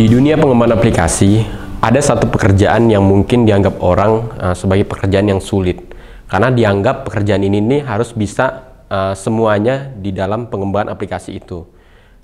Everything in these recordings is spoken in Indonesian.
Di dunia pengembangan aplikasi, ada satu pekerjaan yang mungkin dianggap orang uh, sebagai pekerjaan yang sulit. Karena dianggap pekerjaan ini nih harus bisa uh, semuanya di dalam pengembangan aplikasi itu.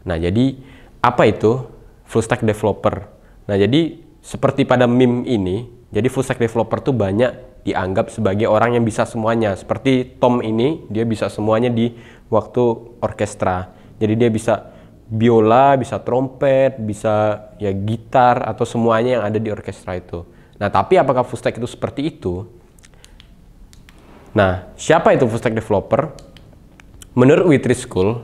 Nah, jadi apa itu full stack developer? Nah, jadi seperti pada meme ini, jadi full stack developer tuh banyak dianggap sebagai orang yang bisa semuanya. Seperti Tom ini, dia bisa semuanya di waktu orkestra. Jadi dia bisa biola, bisa trompet, bisa ya gitar atau semuanya yang ada di orkestra itu. Nah, tapi apakah full stack itu seperti itu? Nah, siapa itu full stack developer? Menurut Witri School,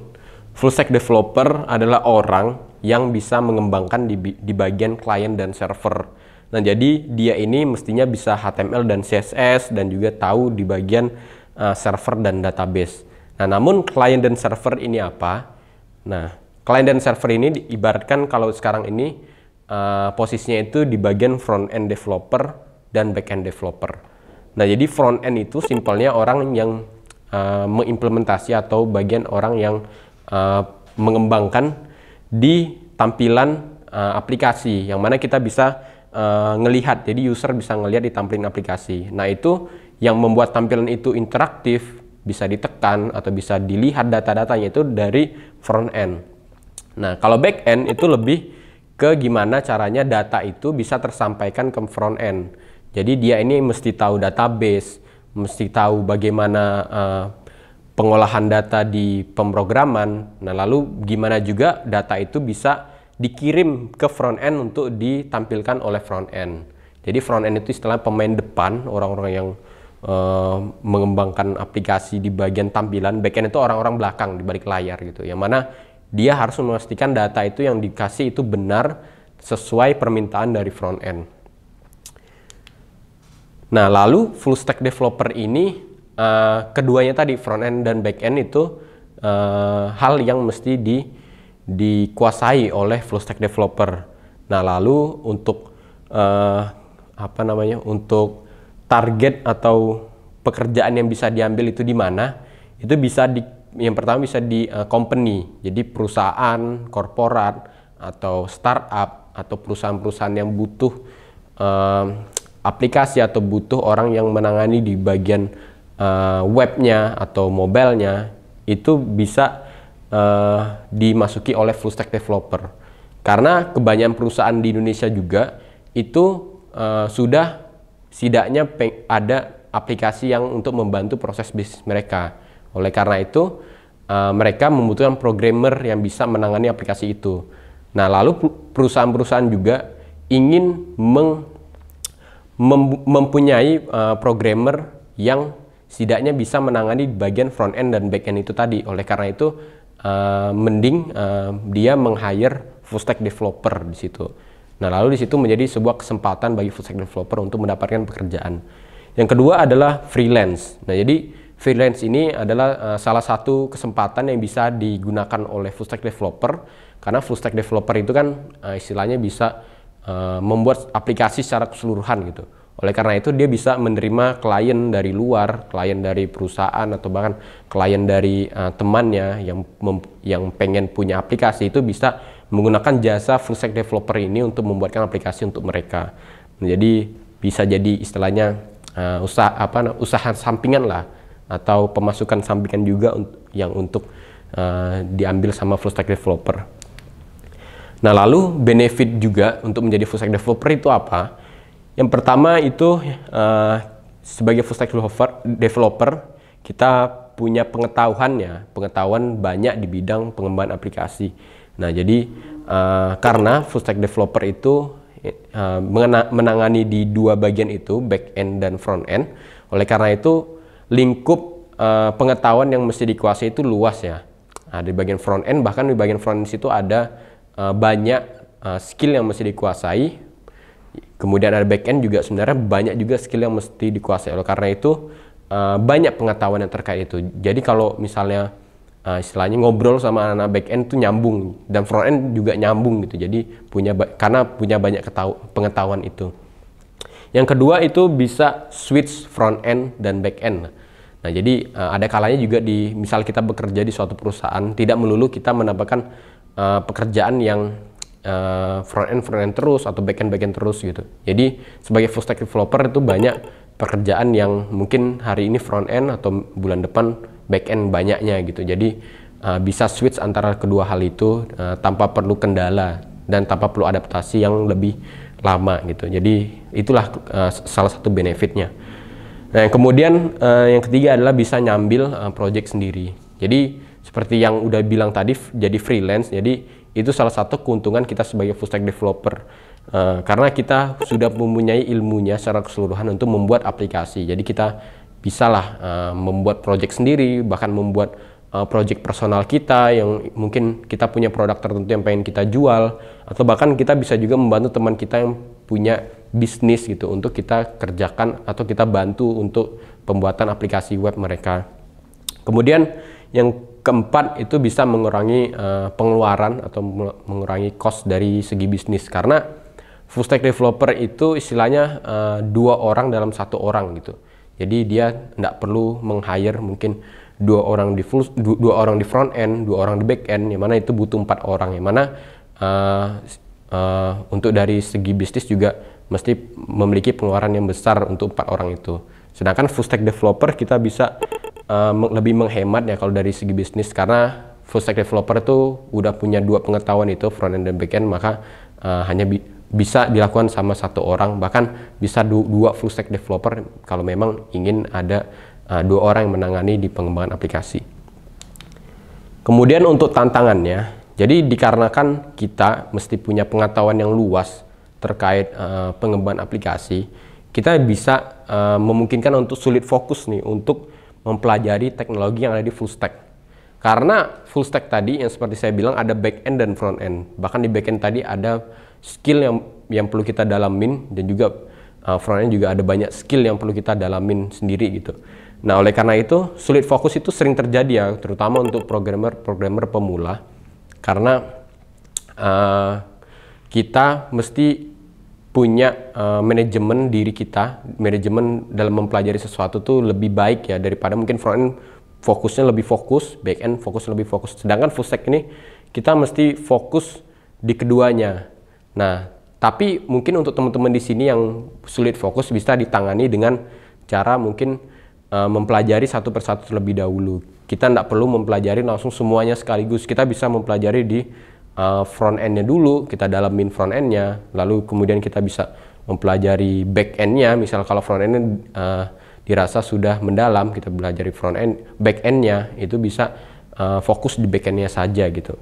full stack developer adalah orang yang bisa mengembangkan di, di bagian klien dan server. Nah, jadi dia ini mestinya bisa HTML dan CSS dan juga tahu di bagian uh, server dan database. Nah, namun klien dan server ini apa? Nah, Client dan server ini diibaratkan kalau sekarang ini uh, posisinya itu di bagian front end developer dan back end developer. Nah, jadi front end itu simpelnya orang yang uh, mengimplementasi atau bagian orang yang uh, mengembangkan di tampilan uh, aplikasi yang mana kita bisa uh, ngelihat. Jadi user bisa ngelihat di tampilan aplikasi. Nah, itu yang membuat tampilan itu interaktif, bisa ditekan atau bisa dilihat data-datanya itu dari front end. Nah, kalau back end itu lebih ke gimana caranya data itu bisa tersampaikan ke front end. Jadi dia ini mesti tahu database, mesti tahu bagaimana uh, pengolahan data di pemrograman. Nah, lalu gimana juga data itu bisa dikirim ke front end untuk ditampilkan oleh front end. Jadi front end itu istilah pemain depan, orang-orang yang uh, mengembangkan aplikasi di bagian tampilan, back end itu orang-orang belakang di balik layar gitu. Yang mana dia harus memastikan data itu yang dikasih itu benar sesuai permintaan dari front end. Nah, lalu full stack developer ini uh, keduanya tadi front end dan back end itu uh, hal yang mesti di dikuasai oleh full stack developer. Nah, lalu untuk uh, apa namanya? untuk target atau pekerjaan yang bisa diambil itu di mana? Itu bisa di yang pertama bisa di uh, company, jadi perusahaan, korporat atau startup atau perusahaan-perusahaan yang butuh uh, aplikasi atau butuh orang yang menangani di bagian uh, webnya atau mobilenya itu bisa uh, dimasuki oleh full stack developer karena kebanyakan perusahaan di Indonesia juga itu uh, sudah setidaknya ada aplikasi yang untuk membantu proses bisnis mereka oleh karena itu, uh, mereka membutuhkan programmer yang bisa menangani aplikasi itu. Nah, lalu perusahaan-perusahaan juga ingin meng, mem, mempunyai uh, programmer yang setidaknya bisa menangani bagian front end dan back end itu tadi. Oleh karena itu, uh, mending uh, dia meng-hire full stack developer di situ. Nah, lalu di situ menjadi sebuah kesempatan bagi full stack developer untuk mendapatkan pekerjaan. Yang kedua adalah freelance. Nah, jadi freelance ini adalah uh, salah satu kesempatan yang bisa digunakan oleh full stack developer karena full stack developer itu kan uh, istilahnya bisa uh, membuat aplikasi secara keseluruhan gitu. Oleh karena itu dia bisa menerima klien dari luar, klien dari perusahaan atau bahkan klien dari uh, temannya yang yang pengen punya aplikasi itu bisa menggunakan jasa full stack developer ini untuk membuatkan aplikasi untuk mereka. Jadi bisa jadi istilahnya uh, usaha apa usaha sampingan lah atau pemasukan sampingan juga yang untuk uh, diambil sama full stack developer. Nah, lalu benefit juga untuk menjadi full stack developer itu apa? Yang pertama itu uh, sebagai full stack developer, developer kita punya pengetahuannya, pengetahuan banyak di bidang pengembangan aplikasi. Nah, jadi uh, karena full stack developer itu uh, menangani di dua bagian itu, back end dan front end. Oleh karena itu lingkup uh, pengetahuan yang mesti dikuasai itu luas ya. Nah, di bagian front end bahkan di bagian front end situ ada uh, banyak uh, skill yang mesti dikuasai. Kemudian ada back end juga sebenarnya banyak juga skill yang mesti dikuasai. Oleh karena itu uh, banyak pengetahuan yang terkait itu. Jadi kalau misalnya uh, istilahnya ngobrol sama anak-anak back end tuh nyambung dan front end juga nyambung gitu. Jadi punya karena punya banyak pengetahuan itu. Yang kedua itu bisa switch front end dan back end. Nah, jadi uh, ada kalanya juga di misal kita bekerja di suatu perusahaan, tidak melulu kita mendapatkan uh, eh, pekerjaan yang uh, eh, front end front end terus atau back end back end terus gitu. Jadi sebagai full stack developer itu banyak pekerjaan yang mungkin hari ini front end atau bulan depan back end banyaknya gitu. Jadi uh, bisa switch antara kedua hal itu uh, tanpa perlu kendala dan tanpa perlu adaptasi yang lebih lama gitu. Jadi itulah uh, salah satu benefitnya. Nah, kemudian uh, yang ketiga adalah bisa nyambil uh, project sendiri. Jadi seperti yang udah bilang tadi jadi freelance. Jadi itu salah satu keuntungan kita sebagai full stack developer. Uh, karena kita sudah mempunyai ilmunya secara keseluruhan untuk membuat aplikasi. Jadi kita bisalah uh, membuat project sendiri, bahkan membuat uh, project personal kita yang mungkin kita punya produk tertentu yang pengen kita jual atau bahkan kita bisa juga membantu teman kita yang punya bisnis gitu untuk kita kerjakan atau kita bantu untuk pembuatan aplikasi web mereka. Kemudian yang keempat itu bisa mengurangi uh, pengeluaran atau mengurangi cost dari segi bisnis karena full stack developer itu istilahnya uh, dua orang dalam satu orang gitu. Jadi dia tidak perlu meng-hire mungkin dua orang di full, dua orang di front end, dua orang di back end, yang mana itu butuh empat orang, yang mana uh, uh, untuk dari segi bisnis juga mesti memiliki pengeluaran yang besar untuk empat orang itu. Sedangkan full stack developer kita bisa uh, lebih menghemat ya kalau dari segi bisnis karena full stack developer itu udah punya dua pengetahuan itu front end dan back end maka uh, hanya bi bisa dilakukan sama satu orang bahkan bisa du dua full stack developer kalau memang ingin ada uh, dua orang yang menangani di pengembangan aplikasi. Kemudian untuk tantangannya jadi dikarenakan kita mesti punya pengetahuan yang luas terkait uh, pengembangan aplikasi, kita bisa uh, memungkinkan untuk sulit fokus nih untuk mempelajari teknologi yang ada di full stack. Karena full stack tadi yang seperti saya bilang ada back end dan front end. Bahkan di back end tadi ada skill yang yang perlu kita dalamin dan juga uh, front end juga ada banyak skill yang perlu kita dalamin sendiri gitu. Nah, oleh karena itu sulit fokus itu sering terjadi ya, terutama untuk programmer-programmer pemula karena uh, kita mesti punya uh, manajemen diri kita, manajemen dalam mempelajari sesuatu tuh lebih baik ya daripada mungkin front end fokusnya lebih fokus, back end fokusnya lebih fokus. Sedangkan full stack ini kita mesti fokus di keduanya. Nah, tapi mungkin untuk teman-teman di sini yang sulit fokus bisa ditangani dengan cara mungkin Eh, mempelajari satu persatu terlebih dahulu. Kita tidak perlu mempelajari langsung semuanya sekaligus. Kita bisa mempelajari di uh, front end-nya dulu, kita dalamin front end-nya, lalu kemudian kita bisa mempelajari back end-nya. Misal kalau front endnya uh, dirasa sudah mendalam, kita belajar front end, back end-nya itu bisa uh, fokus di back end-nya saja gitu.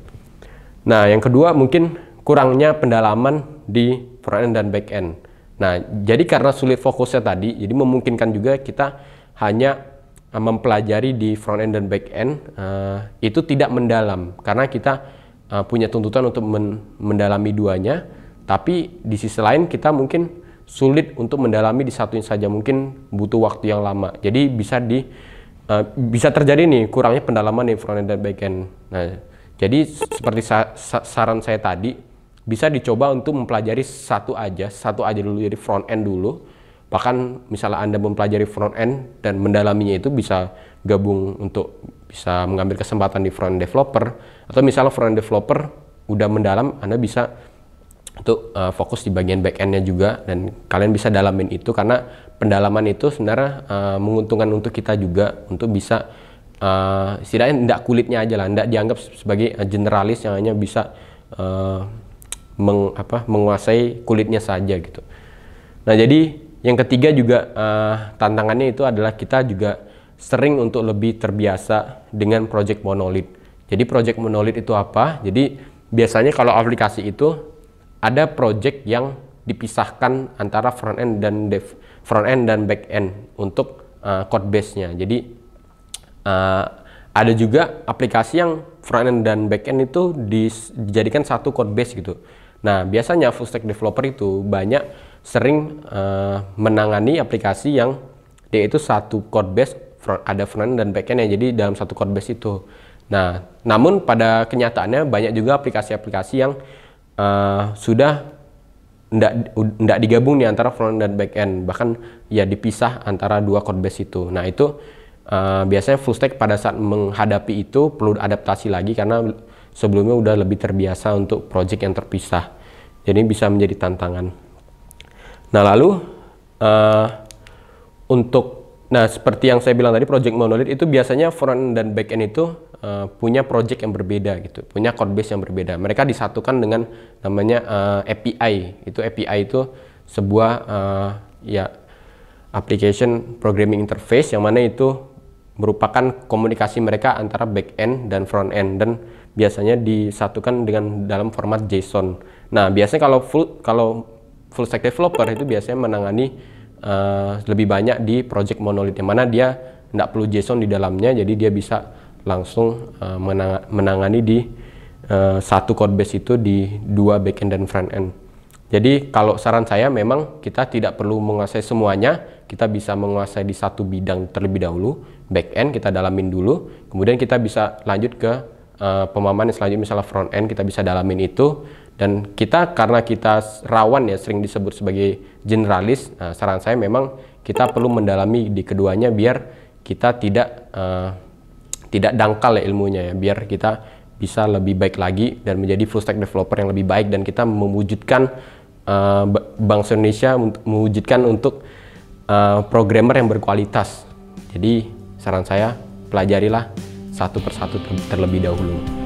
Nah yang kedua mungkin kurangnya pendalaman di front end dan back end. Nah, jadi karena sulit fokusnya tadi, jadi memungkinkan juga kita hanya eh, mempelajari di front end dan back end uh, itu tidak mendalam karena kita uh, punya tuntutan untuk men mendalami duanya tapi di sisi lain kita mungkin sulit untuk mendalami di satu saja mungkin butuh waktu yang lama jadi bisa di uh, bisa terjadi nih kurangnya pendalaman di front end dan back end nah jadi seperti sa sa saran saya tadi bisa dicoba untuk mempelajari satu aja satu aja dulu jadi front end dulu bahkan misalnya Anda mempelajari front end dan mendalaminya itu bisa gabung untuk bisa mengambil kesempatan di front developer atau misalnya front developer udah mendalam Anda bisa untuk uh, fokus di bagian back endnya juga dan kalian bisa dalamin itu karena pendalaman itu sebenarnya uh, menguntungkan untuk kita juga untuk bisa uh, eh, setidaknya tidak kulitnya aja lah tidak dianggap sebagai generalis yang hanya bisa uh, meng, apa, menguasai kulitnya saja gitu nah jadi yang ketiga juga uh, tantangannya itu adalah kita juga sering untuk lebih terbiasa dengan project monolit. Jadi project monolit itu apa? Jadi biasanya kalau aplikasi itu ada project yang dipisahkan antara front end dan dev, front end dan back end untuk uh, code base-nya. Jadi uh, ada juga aplikasi yang front end dan back end itu dijadikan satu code base gitu. Nah, biasanya full stack developer itu banyak sering uh, menangani aplikasi yang dia itu satu code base front, ada front dan back end yang jadi dalam satu code base itu nah namun pada kenyataannya banyak juga aplikasi-aplikasi yang uh, sudah ndak ndak digabung di antara front dan back end bahkan ya dipisah antara dua code base itu nah itu uh, biasanya full stack pada saat menghadapi itu perlu adaptasi lagi karena sebelumnya udah lebih terbiasa untuk project yang terpisah jadi bisa menjadi tantangan Nah, lalu uh, untuk nah seperti yang saya bilang tadi project monolith itu biasanya front dan back end itu uh, punya project yang berbeda gitu, punya code base yang berbeda. Mereka disatukan dengan namanya uh, eh, API. Itu API itu sebuah uh, ya application programming interface yang mana itu merupakan komunikasi mereka antara back end dan front end dan biasanya disatukan dengan dalam format JSON. Nah, biasanya kalau full, kalau full stack developer itu biasanya menangani uh, lebih banyak di project monolith yang mana dia tidak perlu JSON di dalamnya jadi dia bisa langsung uh, menang menangani di uh, satu code base itu di dua backend dan front end. Jadi kalau saran saya memang kita tidak perlu menguasai semuanya, kita bisa menguasai di satu bidang terlebih dahulu, back end kita dalamin dulu, kemudian kita bisa lanjut ke uh, pemahaman yang selanjutnya misalnya front end kita bisa dalamin itu, dan kita karena kita rawan ya sering disebut sebagai generalis, nah, saran saya memang kita perlu mendalami di keduanya biar kita tidak uh, tidak dangkal ya ilmunya ya, biar kita bisa lebih baik lagi dan menjadi full stack developer yang lebih baik dan kita mewujudkan uh, bangsa Indonesia mewujudkan untuk uh, programmer yang berkualitas. Jadi saran saya pelajarilah satu persatu terlebih dahulu.